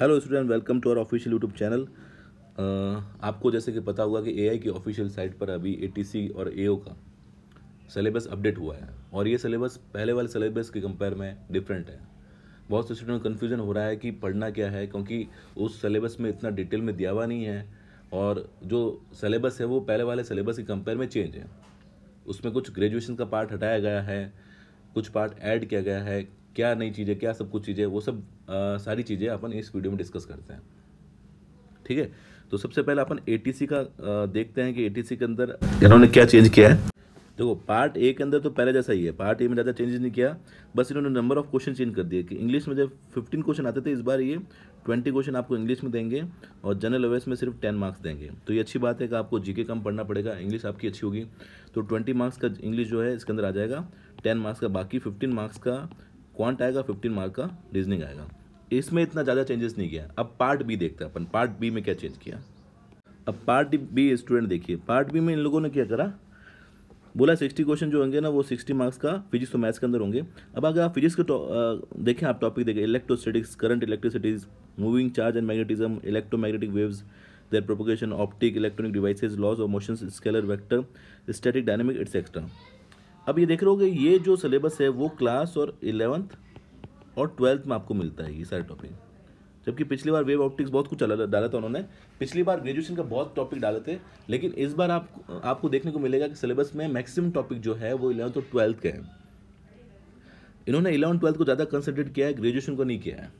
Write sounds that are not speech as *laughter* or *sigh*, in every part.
hello student welcome to our official YouTube channel आपको जैसे कि पता होगा कि एआई की ऑफिशियल साइट पर अभी एटीसी और एओ का सिलेबस अपडेट हुआ है और ये सिलेबस पहले वाले सिलेबस के कंपेयर में डिफरेंट है बहुत से स्टूडेंट कन्फ्यूजन हो रहा है कि पढ़ना क्या है क्योंकि उस सिलेबस में इतना डिटेल में दिया हुआ नहीं है और जो सलेबस है वो पहले वाले सलेबस के कंपेयर में चेंज है उसमें कुछ ग्रेजुएशन का पार्ट हटाया गया है कुछ पार्ट ऐड किया गया है क्या नई चीज़ें क्या सब कुछ चीज़ें वो सब आ, सारी चीज़ें अपन इस वीडियो में डिस्कस करते हैं ठीक है तो सबसे पहले अपन ए का आ, देखते हैं कि ए के अंदर इन्होंने क्या चेंज किया है देखो पार्ट ए के अंदर तो पहले जैसा ही है पार्ट ए में ज़्यादा चेंजेस नहीं किया बस इन्होंने नंबर ऑफ क्वेश्चन चेंज कर दिए कि इंग्लिश में जब फिफ्टीन क्वेश्चन आते थे इस बार ये ट्वेंटी क्वेश्चन आपको इंग्लिश में देंगे और जनरल अवेयर्स में सिर्फ टेन मार्क्स देंगे तो ये अच्छी बात है कि आपको जीके कम पढ़ना पड़ेगा इंग्लिश आपकी अच्छी होगी तो ट्वेंटी मार्क्स का इंग्लिश जो है इसके अंदर आ जाएगा टेन मार्क्स का बाकी फिफ्टीन मार्क्स का क्वांट आएगा फिफ्टीन मार्क का रीजनिंग आएगा इसमें इतना ज़्यादा चेंजेस नहीं किया अब पार्ट बी देखते हैं अपन पार्ट बी में क्या चेंज किया अब पार्ट बी स्टूडेंट देखिए पार्ट बी में इन लोगों ने क्या करा बोला सिक्सटी क्वेश्चन जो होंगे ना वो सिक्सटी मार्क्स का फिजिक्स और मैथ्स के अंदर होंगे अब अगर आप फिजिक्स के देखें आप टॉपिक देखें electrostatics current electricities moving charge and magnetism electromagnetic waves their propagation optic electronic devices laws और motion scalar vector static dynamic it's extra अब ये देख रहे हो ये जो सिलेबस है वो क्लास और इलेवंथ और ट्वेल्थ में आपको मिलता है ये सारे टॉपिक जबकि पिछली बार वेव ऑप्टिक्स बहुत कुछ डाला था उन्होंने पिछली बार ग्रेजुएशन का बहुत टॉपिक डाले थे लेकिन इस बार आप आपको देखने को मिलेगा कि सिलेबस में मैक्सिमम टॉपिक जो है वो इलेवंथ और ट्वेल्थ के हैं इन्होंने इलेवन ट्वेल्थ को ज़्यादा कंसनट्रेट किया है ग्रेजुएशन को नहीं किया है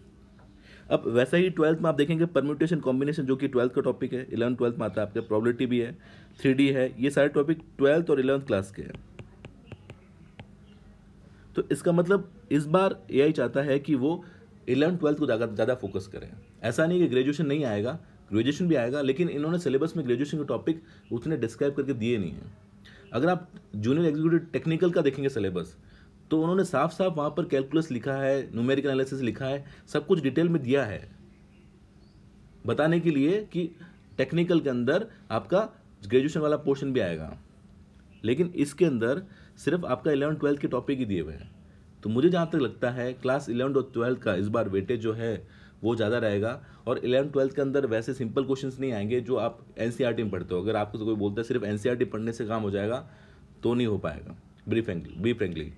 अब वैसा ही ट्वेल्थ में आप देखेंगे परम्यूटेशन कॉम्बिनेशन जो कि ट्वेल्थ का टॉपिक है इलेवन ट्वेल्थ में आता है आपके प्रॉबिलिटी भी है थ्री है ये सारे टॉपिक ट्वेल्थ और इलेवंथ क्लास के हैं तो इसका मतलब इस बार ए चाहता है कि वो इलेवन ट्वेल्थ को ज़्यादा फोकस करें ऐसा नहीं कि ग्रेजुएशन नहीं आएगा ग्रेजुएशन भी आएगा लेकिन इन्होंने सिलेबस में ग्रेजुएशन के टॉपिक उतने डिस्क्राइब करके दिए नहीं हैं अगर आप जूनियर एग्जीक्यूटिव टेक्निकल का देखेंगे सिलेबस तो उन्होंने साफ साफ वहाँ पर कैलकुलस लिखा है न्यूमेरिकल एनालिसिस लिखा है सब कुछ डिटेल में दिया है बताने के लिए कि टेक्निकल के अंदर आपका ग्रेजुएशन वाला पोर्शन भी आएगा लेकिन इसके अंदर सिर्फ आपका इलेवन ट्वेल्थ के टॉपिक ही दिए हुए हैं तो मुझे जहाँ तक लगता है क्लास इलेवन और ट्वेल्थ का इस बार वेटेज जो है वो ज़्यादा रहेगा और इलेवन ट्वेल्थ के अंदर वैसे सिंपल क्वेश्चंस नहीं आएंगे जो आप एन e में पढ़ते हो अगर आपको तो कोई बोलता है सिर्फ एन e पढ़ने से काम हो जाएगा तो नहीं हो पाएगा बी फ्रेंकली बी फ्रेंकली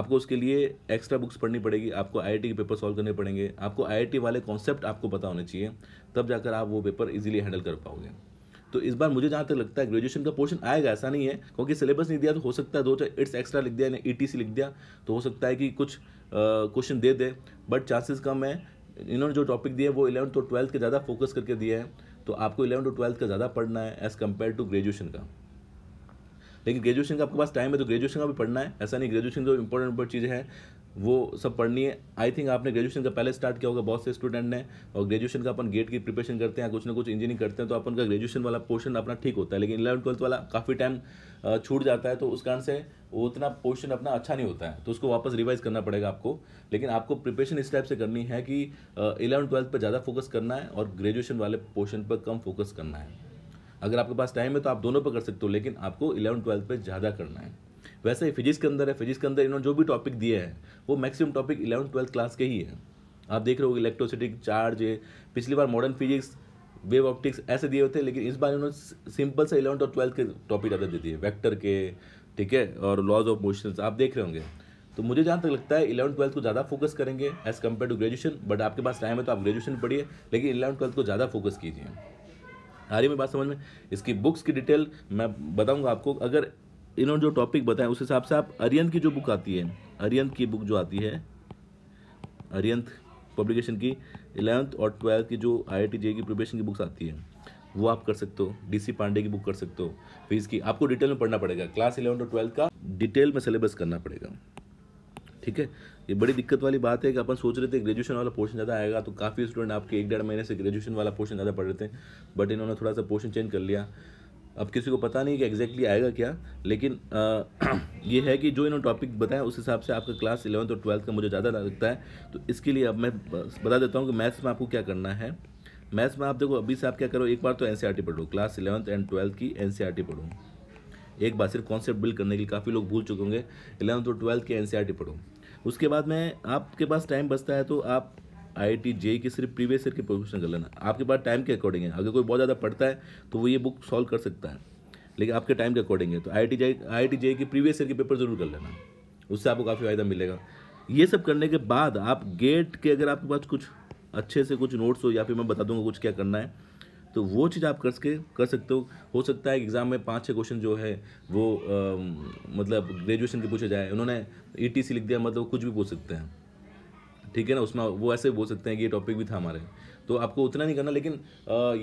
आपको उसके लिए एक्स्ट्रा बुक्स पढ़नी पड़ेगी आपको आई के पेपर सॉल्व करने पड़ेंगे आपको आई वाले कॉन्सेप्ट आपको पता होने चाहिए तब जाकर आप वो पेपर इजीली हैंडल कर पाओगे तो इस बार मुझे जहाँ तक लगता है ग्रेजुएशन का पोर्शन आएगा ऐसा नहीं है क्योंकि सिलेबस नहीं दिया तो हो सकता है दो चार इट्स एक्स्ट्रा लिख दिया ई टी लिख दिया तो हो सकता है कि कुछ क्वेश्चन दे दे बट चांसेस कम है इन्होंने जो टॉपिक दिए वो इलेवंथ और ट्वेल्थ के ज़्यादा फोकस करके दिए हैं तो आपको इलेवंथ और ट्वेल्थ का ज़्यादा पढ़ना है एज़ कम्पेयर टू ग्रेजुएशन का लेकिन ग्रेजुएशन का आपके पास टाइम है तो ग्रेजुएशन का भी पढ़ना है ऐसा नहीं ग्रेजुएशन जो इंपॉर्टेंट इंपॉर्टेंट चीज़ें हैं वो सब पढ़नी है आई थिंक आपने ग्रेजुएशन का पहले स्टार्ट किया होगा बहुत से स्टूडेंट ने और ग्रेजुएशन का अपन गेट की प्रिपरेशन करते हैं कुछ ना कुछ इंजीनियरिंग करते हैं तो अपन का ग्रेजुएशन वाला पोर्शन अपना ठीक होता है लेकिन इलेवन ट्वेल्थ वाला काफ़ी टाइम छूट जाता है तो उस कारण से वो उतना पोर्शन अपना अच्छा नहीं होता है तो उसको वापस रिवाइज करना पड़ेगा आपको लेकिन आपको प्रिपरेशन इस टाइप से करनी है कि इलेवन ट्वेल्थ पर ज़्यादा फोकस करना है और ग्रेजुएशन वाले पोर्शन पर कम फोकस करना है अगर आपके पास टाइम है तो आप दोनों पर कर सकते हो लेकिन आपको इलेवन ट्वेल्थ पर ज़्यादा करना है वैसे ही फिजिक्स के अंदर है फिजिक्स के अंदर इन्होंने जो भी टॉपिक दिए हैं वो maximum topic eleven twelfth class के ही है आप देख रहे हो इलेक्ट्रोसिटी चार्ज पिछली बार मॉडर्न फिजिक्स वेव ऑप्टिक्स ऐसे दिए हुए थे लेकिन इस बार इन्होंने सिंपल से इलेवंथ और ट्वेल्थ के टॉपिक ज़्यादा दे दिए वैक्टर के ठीक है और लॉज ऑफ मोशन आप देख रहे होंगे तो मुझे जहाँ तक लगता है इलेवन ट्वेल्थ को ज़्यादा फोकस करेंगे as compare to graduation but आपके पास टाइम है तो आप ग्रेजुएशन पढ़िए लेकिन इलेवन ट्वेल्थ को ज़्यादा फोकस कीजिए आ रही मेरी बात समझ में इसकी बुक्स की डिटेल मैं बताऊंगा आपको अगर इन्होंने जो टॉपिक बताया उस हिसाब से आप अरियंत की जो बुक आती है अरियंत की बुक जो आती है अरियंत पब्लिकेशन की इलेवंथ और ट्वेल्थ की जो आई आई की प्रिपरेशन की बुक्स आती है वो आप कर सकते हो डीसी पांडे की बुक कर सकते हो फीस की आपको डिटेल में पढ़ना पड़ेगा क्लास इलेवन और ट्वेल्थ का डिटेल में सिलेबस करना पड़ेगा ठीक है ये बड़ी दिक्कत वाली बात है कि अपन सोच रहे थे ग्रेजुएशन वाला पोर्शन ज़्यादा आएगा तो काफ़ी स्टूडेंट आपके एक डेढ़ महीने से ग्रेजुएशन वाला पोर्शन ज़्यादा पढ़ रहे थे बट इन्होंने थोड़ा सा पोर्शन चेंज कर लिया अब किसी को पता नहीं कि एग्जैक्टली आएगा क्या लेकिन आ, *clears throat* ये है कि जो इन्होंने टॉपिक बताया उस हिसाब से आपका क्लास इलेवंथ और ट्वेल्थ का मुझे ज़्यादा लगता है तो इसके लिए अब मैं बता देता हूँ कि मैथ्स में आपको क्या करना है मैथ्स में आप देखो अभी से आप क्या करो एक बार तो एन e पढ़ो क्लास इलेवंथ एंड ट्वेल्थ की एन e पढ़ो एक बार सिर्फ कॉन्सेप्ट बिल्ड करने के लिए काफ़ी लोग भूल चुके होंगे इलेवंथ और ट्वेल्थ की एन e पढ़ो उसके बाद में आपके पास टाइम बचता है तो आप आई आई जे की सिर्फ प्रीवियस ईयर के प्रोफेशन कर लेना आपके पास टाइम के अकॉर्डिंग है अगर कोई बहुत ज़्यादा पढ़ता है तो वो ये बुक सॉल्व कर सकता है लेकिन आपके टाइम के अकॉर्डिंग है तो आई आई जे आई जे की प्रीवियस ईयर के पेपर ज़रूर कर लेना उससे आपको काफ़ी फ़ायदा मिलेगा ये सब करने के बाद आप गेट के अगर आपके पास कुछ अच्छे से कुछ नोट्स हो या फिर मैं बता दूंगा कुछ क्या करना है तो वो चीज़ आप कर सके कर सकते हो हो सकता है एग्ज़ाम में पाँच छः क्वेश्चन जो है वो आ, मतलब ग्रेजुएशन के पूछे जाए उन्होंने ई e लिख दिया मतलब कुछ भी पूछ सकते हैं ठीक है ना उसमें वो ऐसे बोल सकते हैं कि ये टॉपिक भी था हमारे तो आपको उतना नहीं करना लेकिन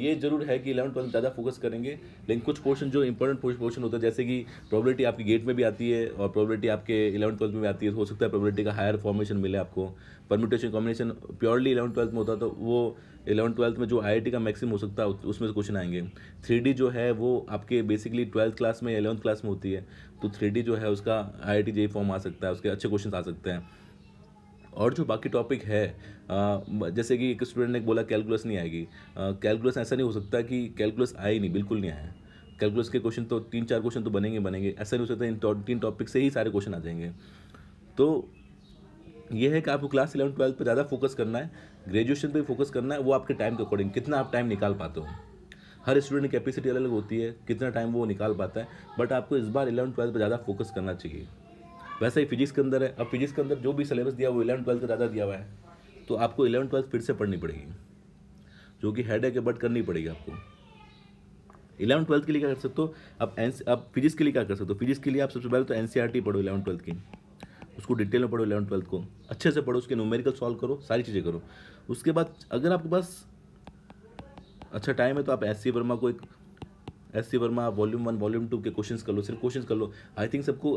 ये जरूर है कि इलेवन ट्वेल्थ ज़्यादा फोकस करेंगे लेकिन कुछ पोर्शन जो इंपॉर्टेंट पोर्शन होता है जैसे कि प्रॉबिलिटी आपके गेट में भी आती है और प्रॉबिलिटी आपके इलेवन ट्वेल्थ में भी आती है तो हो सकता है प्रॉबिलिटी का हायर फॉर्मेशन मिले आपको permutation combination purely eleven twelfth में होता है तो वो इलेवन ट्वेल्थ में जो आई का मैक्सिमम हो सकता है उसमें से क्वेश्चन आएंगे थ्री जो है वो आपके बेसिकली ट्वेल्थ क्लास में या इलेवंथ क्लास में होती है तो थ्री जो है उसका आई आई फॉर्म आ सकता है उसके अच्छे क्वेश्चन आ सकते हैं और जो बाकी टॉपिक है जैसे कि एक स्टूडेंट ने बोला कैलकुलस नहीं आएगी कैलकुलस ऐसा नहीं हो सकता कि कैलकुलस आए नहीं बिल्कुल नहीं आया कैलकुलस के क्वेश्चन तो तीन चार क्वेश्चन तो बनेंगे बनेंगे ऐसा नहीं हो सकता इन तीन टॉपिक से ही सारे क्वेश्चन आ जाएंगे तो ये है कि आपको क्लास इलेवन ट्वेल्थ पर ज़्यादा फोकस करना है ग्रेजुएशन पर फोकस करना है वो आपके टाइम के अकॉर्डिंग कितना आप टाइम निकाल पाते हो हर स्टूडेंट की कैपेसिटी अलग होती है कितना टाइम वो निकाल पाता है बट आपको इस बार इलेवन ट्वेल्थ पर ज़्यादा फोकस करना चाहिए वैसे ही फिजिक्स के अंदर है अब फिजिक्स के अंदर जो भी सिलेबस दिया वो इलेवन ट्वेल्थ का ज़्यादा दिया हुआ है तो आपको इलेवन ट्वेल्थ फिर से पढ़नी पड़ेगी जो कि हेड है बट करनी पड़ेगी आपको इलेवन ट्वेल्थ के लिए क्या कर सकते हो आप एन आप फिजिक्स के लिए क्या कर सकते हो फिजिक्स के लिए आप सबसे पहले तो एन e पढ़ो इलेवन ट्वेल्थ की उसको डिटेल में पढ़ो इलेवन ट्वेल्थ को अच्छे से पढ़ो उसके न्यूमेरिकल सॉल्व करो सारी चीज़ें करो उसके बाद अगर आपके पास अच्छा टाइम है तो आप एस सी वर्मा को एक S C Verma volume one volume two के क्वेश्चन कर लो सिर्फ क्वेश्चन कर लो आई थिंक सबको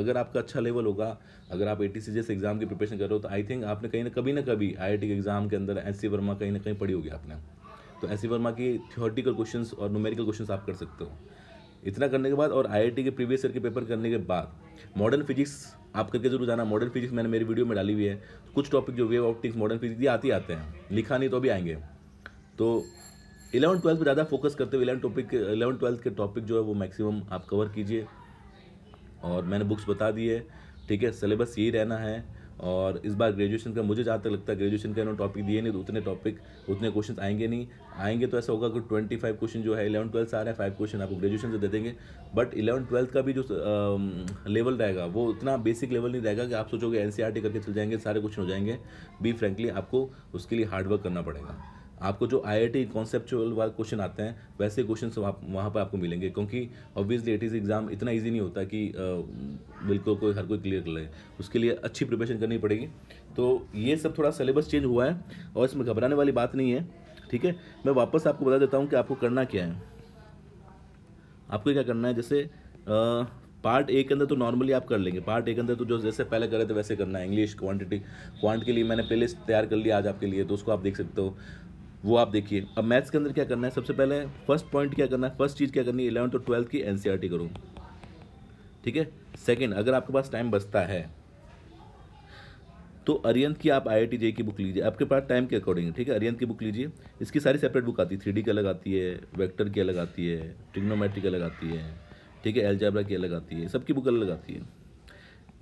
अगर आपका अच्छा लेवल होगा अगर आप ए टी सी जैसे एग्जाम की प्रिपरेशन कर रहे हो तो आई थिंक आपने कहीं ना कभी ना कभी आई आई टी के एग्जाम के अंदर एस सी वर्मा कहीं ना कहीं पढ़ी होगी आपने तो एस सी वर्मा की थियोरटिकल क्वेश्चन और न्यूमेरिकल क्वेश्चन आप कर सकते हो इतना करने के बाद और आई आई टी के प्रीवियस ईयर के पेपर करने के बाद मॉडर्न फिजिक्स आप करके जरूर जाना मॉडर्न फिजिक्स मैंने मेरी वीडियो में डाली हुई है कुछ टॉपिक जो वेव ऑप्टिक्स मॉडर्न फिजिक्स ये आते आते हैं लिखा नहीं तो भी आएंगे तो इलेवन ट्वेल्थ पर ज़्यादा फोकस करते हुए इलेवन टॉपिक इलेवन ट्वेल्थ के टॉपिक जो है वो मैक्सिमम आप कवर कीजिए और मैंने बुक्स बता दी है ठीक है सिलेबस यही रहना है और इस बार ग्रेजुएशन का मुझे जहाँ तक लगता है ग्रेजुएशन का इन्होंने टॉपिक दिए नहीं तो उतने टॉपिक उतने क्वेश्चन आएंगे नहीं आएंगे तो ऐसा होगा कि ट्वेंटी फाइव क्वेश्चन जो है इलेवन ट्वेल्थ से आ रहे हैं फाइव क्वेश्चन आपको ग्रेजुएशन से दे देंगे बट इलेवन ट्वेल्थ का भी जो आ, लेवल रहेगा वो उतना बेसिक लेवल नहीं रहेगा कि आप सोचोगे एन e करके चल जाएंगे सारे क्वेश्चन हो जाएंगे बी फ्रेंकली आपको उसके लिए हार्डवर्क करना पड़ेगा आपको जो आई आई टी कॉन्सेप्चुअल वाले क्वेश्चन आते हैं वैसे क्वेश्चन वहाँ वहाँ पर आपको मिलेंगे क्योंकि ऑब्वियसली इट इज़ एग्ज़ाम इतना ईजी नहीं होता कि बिल्कुल कोई हर कोई क्लियर कर ले उसके लिए अच्छी प्रिपरेशन करनी पड़ेगी तो ये सब थोड़ा सिलेबस चेंज हुआ है और इसमें घबराने वाली बात नहीं है ठीक है मैं वापस आपको बता देता हूँ कि आपको करना क्या है आपको क्या करना है जैसे पार्ट ए के अंदर तो नॉर्मली आप कर लेंगे पार्ट ए के अंदर तो जो जैसे पहले कर रहे थे वैसे करना है इंग्लिश क्वांटिटी क्वांट के लिए मैंने प्ले तैयार कर लिया आज आपके लिए तो उसको आप देख सकते हो वो आप देखिए अब मैथ्स के अंदर क्या करना है सबसे पहले फर्स्ट पॉइंट क्या करना है फर्स्ट चीज़ क्या करनी है इलेवंथ और ट्वेल्थ की एन e करूँ ठीक है सेकेंड अगर आपके पास टाइम बचता है तो अरियंत की आप आई आई e की बुक लीजिए आपके पास टाइम के अकॉर्डिंग ठीक है अरियंत की बुक लीजिए इसकी सारी सेपरेट बुक आती है थ्री की अलग आती है वेक्टर की अलग आती है ट्रिग्नोमेट्री की अलग आती है ठीक है एल्जाबरा की अलग आती है सबकी बुक अलग आती है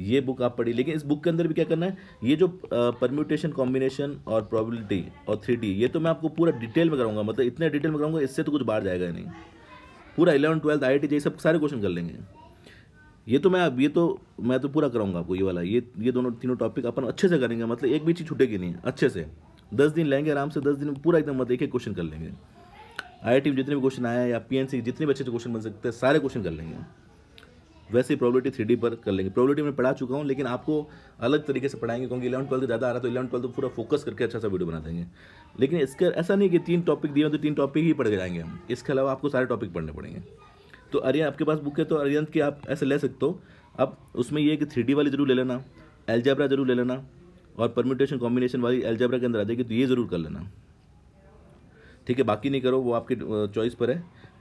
ये बुक आप पढ़ी लेकिन इस बुक के अंदर भी क्या करना है ये जो परम्यूटेशन कॉम्बिनेशन और प्रोबेबिलिटी और थ्री ये तो मैं आपको पूरा डिटेल में कराऊंगा मतलब इतने डिटेल में कराऊंगा इससे तो कुछ बाहर जाएगा नहीं पूरा इलेवन ट्वेल्थ आई आई सब सारे क्वेश्चन कर लेंगे ये तो मैं ये तो मैं तो पूरा कराऊंगा आपको ये वाला ये ये दोनों तीनों टॉपिक अपन अच्छे से करेंगे मतलब एक भी चीज़ छूटेगी नहीं अच्छे से दस दिन लेंगे आराम से दस दिन में पूरा एकदम मतलब एक एक क्वेश्चन कर लेंगे आई आई टी में जितने भी क्वेश्चन आए या पी एन सी जितने भी अच्छे अच्छे क्वेश्चन बन सकते हैं सारे क्वेश्चन कर लेंगे वैसे ही प्रॉबिलिटी थ्री पर कर लेंगे प्रॉबिलिटी मैं पढ़ा चुका हूँ लेकिन आपको अलग तरीके से पढ़ाएंगे क्योंकि इलेवन ट्वेल्थ ज़्यादा आ रहा है तो इलेवन ट्वेल्थ तो पूरा फोकस करके अच्छा सा वीडियो बना देंगे लेकिन इसका ऐसा नहीं कि तीन टॉपिक दिए तो तीन टॉपिक ही पढ़ जाएंगे हम इसके अलावा आपको सारे टॉपिक पढ़ने पड़ेंगे तो अरियन आपके पास बुक है तो अरियंत की आप ऐसे ले सकते हो अब उसमें ये है कि थ्री वाली जरूर ले लेना एल्जेब्रा जरूर ले लेना और परम्यूटेशन कॉम्बिनेशन वाली एल्जैब्रा के अंदर आ जाएगी तो ये ज़रूर कर लेना ठीक है बाकी नहीं करो वो आपकी चॉइस पर है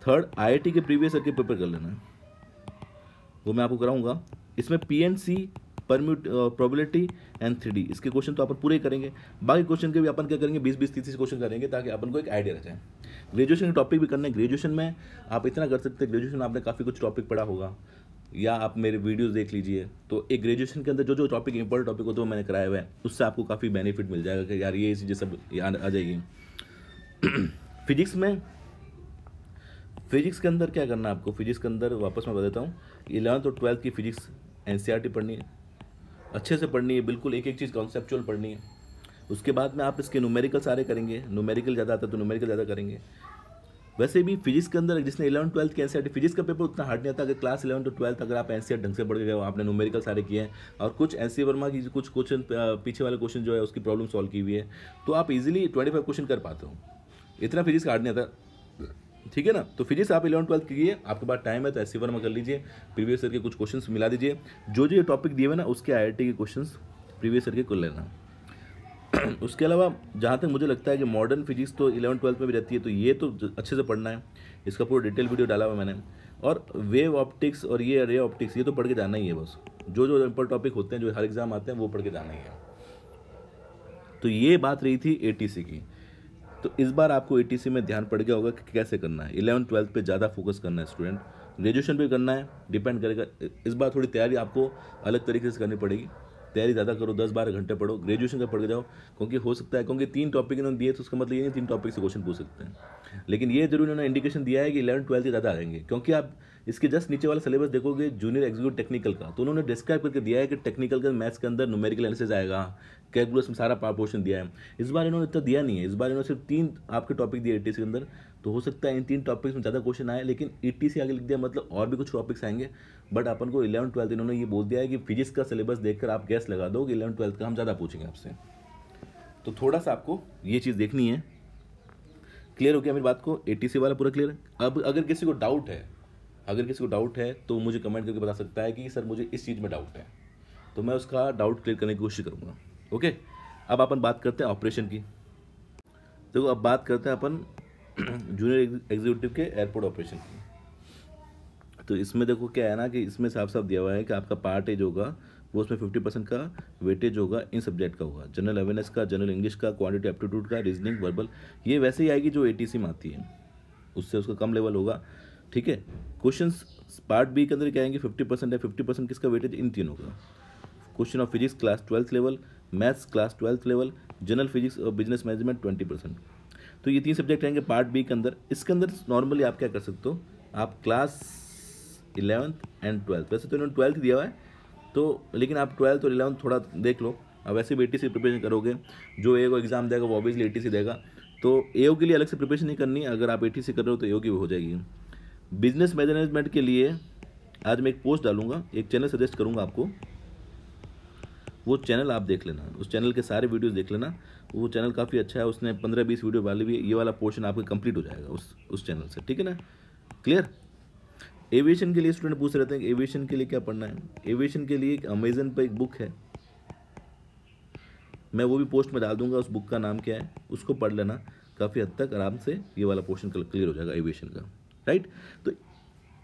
थर्ड आईआईटी के प्रीवियस ईयर के पेपर कर लेना वो मैं आपको कराऊंगा इसमें P N C permute probability and three D इसके क्वेश्चन तो अपन पूरे करेंगे बाकी क्वेश्चन के भी अपन क्या करेंगे बीस बीस तीस तीस क्वेश्चन करेंगे ताकि अपन को एक आइडिया रह जाए ग्रेजुएशन के टॉपिक भी करने ग्रेजुएशन में आप इतना कर सकते हैं ग्रेजुएशन आपने काफ़ी कुछ टॉपिक पढ़ा होगा या आप मेरे वीडियोस देख लीजिए तो एक ग्रेजुएशन के अंदर जो जो टॉपिक इंपॉर्टेंट टॉपिक होते हैं मैंने कराया हुआ है उससे आपको काफ़ी बेनिफिट मिल जाएगा कि यार ये चीज़ें सब याद आ जाएगी फिजिक्स *clears throat* में फिजिक्स के अंदर क्या करना है आपको फिजिक्स के अंदर वापस मैं बताता हूँ इलेवंथ और ट्वेल्थ की फिजिक्स एन e पढ़नी है अच्छे से पढ़नी है बिल्कुल एक एक चीज़ कॉन्सेपचुअल पढ़नी है उसके बाद में आप इसके न्यूमेरिकल सारे करेंगे न्यूमेरिकल ज़्यादा आता है तो न्यूमेरिकल ज़्यादा करेंगे वैसे भी फिजिक्स के अंदर जिसने इलेवन ट्वेल्थ की एन e फिजिक्स का पेपर उतना हार्ड नहीं आता अगर क्लास इलेवन टू ट्वेल्थ अगर आप एन e ढंग से पढ़ गए गए आपने न्यूमेरिकल सारे किए हैं और कुछ एन वर्मा की कुछ क्वेश्चन पीछे वाले क्वेश्चन जो है उसकी प्रॉब्लम सॉल्व की हुई है तो आप इजिली ट्वेंटी क्वेश्चन कर पाते हो इतना फिजिक्स हार्ड नहीं आता ठीक है ना तो फिजिक्स आप इलेवन ट्वेल्थ कीजिए आपके पास टाइम है तो ऐसी वर्मा कर लीजिए प्रीवियस ईयर के कुछ क्वेश्चन मिला दीजिए जो जो ये टॉपिक दिए हुए ना उसके आई के क्वेश्चन प्रीवियस ईयर के कर लेना *clears throat* उसके अलावा जहाँ तक मुझे लगता है कि मॉडर्न फिजिक्स तो इलेवन ट्वेल्थ में भी रहती है तो ये तो अच्छे से पढ़ना है इसका पूरा डिटेल वीडियो डाला हुआ मैंने और वेव ऑप्टिक्स और ये रे ऑप्टिक्स ये तो पढ़ के जाना ही है बस जो जो इम्पोर्ट टॉपिक होते हैं जो हर एग्जाम आते हैं वो पढ़ के जाना ही है तो ये बात रही थी ए की तो इस बार आपको ए में ध्यान पड़ गया होगा कि कैसे करना है इलेवन ट्वेल्थ पे ज़्यादा फोकस करना है स्टूडेंट ग्रेजुएशन पे करना है डिपेंड करेगा इस बार थोड़ी तैयारी आपको अलग तरीके से करनी पड़ेगी तैयारी ज़्यादा करो दस बारह घंटे पढ़ो ग्रेजुएशन का पढ़ जाओ क्योंकि हो सकता है क्योंकि तीन टॉपिक इन्होंने दिए तो उसका मतलब ये नहीं तीन टॉपिक से क्वेश्चन पूछ सकते हैं लेकिन ये जरूर इन्होंने इंडिकेशन दिया है कि इलेवन ट्वेल्थ ज़्यादा आएंगे क्योंकि आप इसके जस्ट नीचे वाला सिलेबस देखोगे जूनियर एग्जीक्यूटिव टेक्निकल का तो उन्होंने डिस्क्राइब करके दिया है कि टेक्निकल के मैथ्स के अंदर नोमेरिकल एनालिसिस आएगा कैलकुलस में सारा पोर्शन दिया है इस बार इन्होंने इतना दिया नहीं है इस बार इन्होंने सिर्फ तीन आपके टॉपिक दिए ई के अंदर तो हो सकता है इन तीन टॉपिक्स में ज़्यादा क्वेश्चन आए लेकिन ई आगे लिख दिया मतलब और भी कुछ टॉपिक्स आएंगे बट अपन को इलेवन ट्वेल्थ इन्होंने ये बोल दिया है कि फिजिक्स का सिलेबस देखकर आप गैस लगा दो कि इलेवन ट्वेल्थ का हम ज़्यादा पूछेंगे आपसे तो थोड़ा सा आपको ये चीज़ देखनी है क्लियर हो गया मेरी बात को ए वाला पूरा क्लियर है अब अगर किसी को डाउट है अगर किसी को डाउट है तो मुझे कमेंट करके बता सकता है कि सर मुझे इस चीज़ में डाउट है तो मैं उसका डाउट क्लियर करने की कोशिश करूँगा ओके अब अपन बात करते हैं ऑपरेशन की देखो तो अब बात करते हैं अपन जूनियर *clears throat* एग्जीक्यूटिव के एयरपोर्ट ऑपरेशन की तो इसमें देखो क्या है ना कि इसमें साफ साफ दिया हुआ है कि आपका पार्ट एज होगा वो उसमें फिफ्टी परसेंट का वेटेज होगा इन सब्जेक्ट का होगा जनरल अवेयरनेस का जनरल इंग्लिश का क्वांटिटी एप्टीट्यूड का रीजनिंग वर्बल ये वैसे ही आएगी जो ए में आती है उससे उसका कम लेवल होगा ठीक है क्वेश्चन पार्ट बी के अंदर क्या आएंगे फिफ्टी परसेंट है फिफ्टी परसेंट किसका वेटेज इन तीनों का question of physics class twelfth level maths class twelfth level general physics और बिजनेस मैनेजमेंट ट्वेंटी परसेंट तो ये तीन सब्जेक्ट आएंगे पार्ट बी के अंदर इसके अंदर नॉर्मली आप क्या कर सकते हो आप क्लास इलेवंथ एंड ट्वेल्थ वैसे तो इन्होंने ट्वेल्थ दिया हुआ है तो लेकिन आप ट्वेल्थ और इलेवंथ थोड़ा देख लो अब वैसे भी ए सी प्रिपरेशन करोगे जो ए को एग्ज़ाम देगा वो ऑब्वियसली ए सी देगा तो ए के लिए अलग से प्रिपरेशन नहीं करनी अगर आप ए सी कर रहे हो तो ए की भी हो जाएगी बिजनेस मैनेजमेंट के लिए आज मैं एक पोस्ट डालूंगा एक चैनल सजेस्ट करूंगा आपको वो चैनल आप देख लेना उस चैनल के सारे वीडियोस देख लेना वो चैनल काफ़ी अच्छा है उसने पंद्रह बीस वीडियो डाली हुई ये वाला पोर्शन आपका कंप्लीट हो जाएगा उस उस चैनल से ठीक है ना क्लियर एविएशन के लिए स्टूडेंट पूछ रहे थे कि एविएशन के लिए क्या पढ़ना है एविएशन के लिए एक अमेजन पर एक बुक है मैं वो भी पोस्ट में डाल दूंगा उस बुक का नाम क्या है उसको पढ़ लेना काफ़ी हद तक आराम से ये वाला पोर्शन क्लियर हो जाएगा एविएशन का राइट तो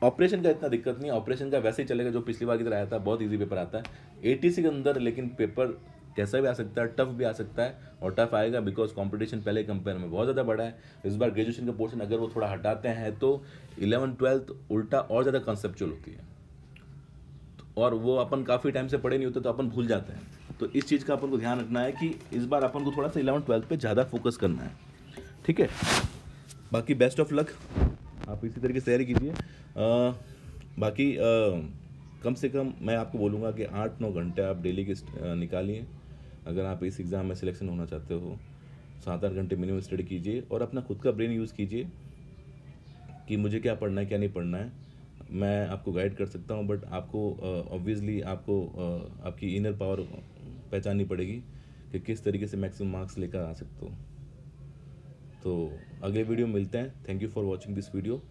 ऑपरेशन का इतना दिक्कत नहीं ऑपरेशन का वैसे ही चलेगा जो पिछली बार की तरह आया था बहुत ईजी पेपर आता है ए के अंदर लेकिन पेपर कैसा भी आ सकता है टफ भी आ सकता है और टफ आएगा बिकॉज कंपटीशन पहले कंपेयर में बहुत ज़्यादा बढ़ा है इस बार ग्रेजुएशन का पोर्शन अगर वो थोड़ा हटाते हैं तो इलेवन ट्वेल्थ उल्टा और ज़्यादा कॉन्सेप्चुअल होती है तो और वो अपन काफ़ी टाइम से पढ़े नहीं होते तो अपन भूल जाते हैं तो इस चीज़ का अपन को ध्यान रखना है कि इस बार अपन को थोड़ा सा इलेवन ट्वेल्थ पर ज़्यादा फोकस करना है ठीक है बाकी बेस्ट ऑफ लक आप इसी तरीके से तैयारी कीजिए बाकी आ, कम से कम मैं आपको बोलूँगा कि आठ नौ घंटे आप डेली के निकालिए अगर आप इस एग्ज़ाम में सिलेक्शन होना चाहते हो सात आठ घंटे मिनिमम स्टडी कीजिए और अपना खुद का ब्रेन यूज़ कीजिए कि मुझे क्या पढ़ना है क्या नहीं पढ़ना है मैं आपको गाइड कर सकता हूँ बट आपको ऑब्वियसली uh, आपको uh, आपकी इनर पावर पहचाननी पड़ेगी कि किस तरीके से मैक्सिमम मार्क्स लेकर आ सकते हो तो अगले वीडियो मिलते हैं thank you for watching this video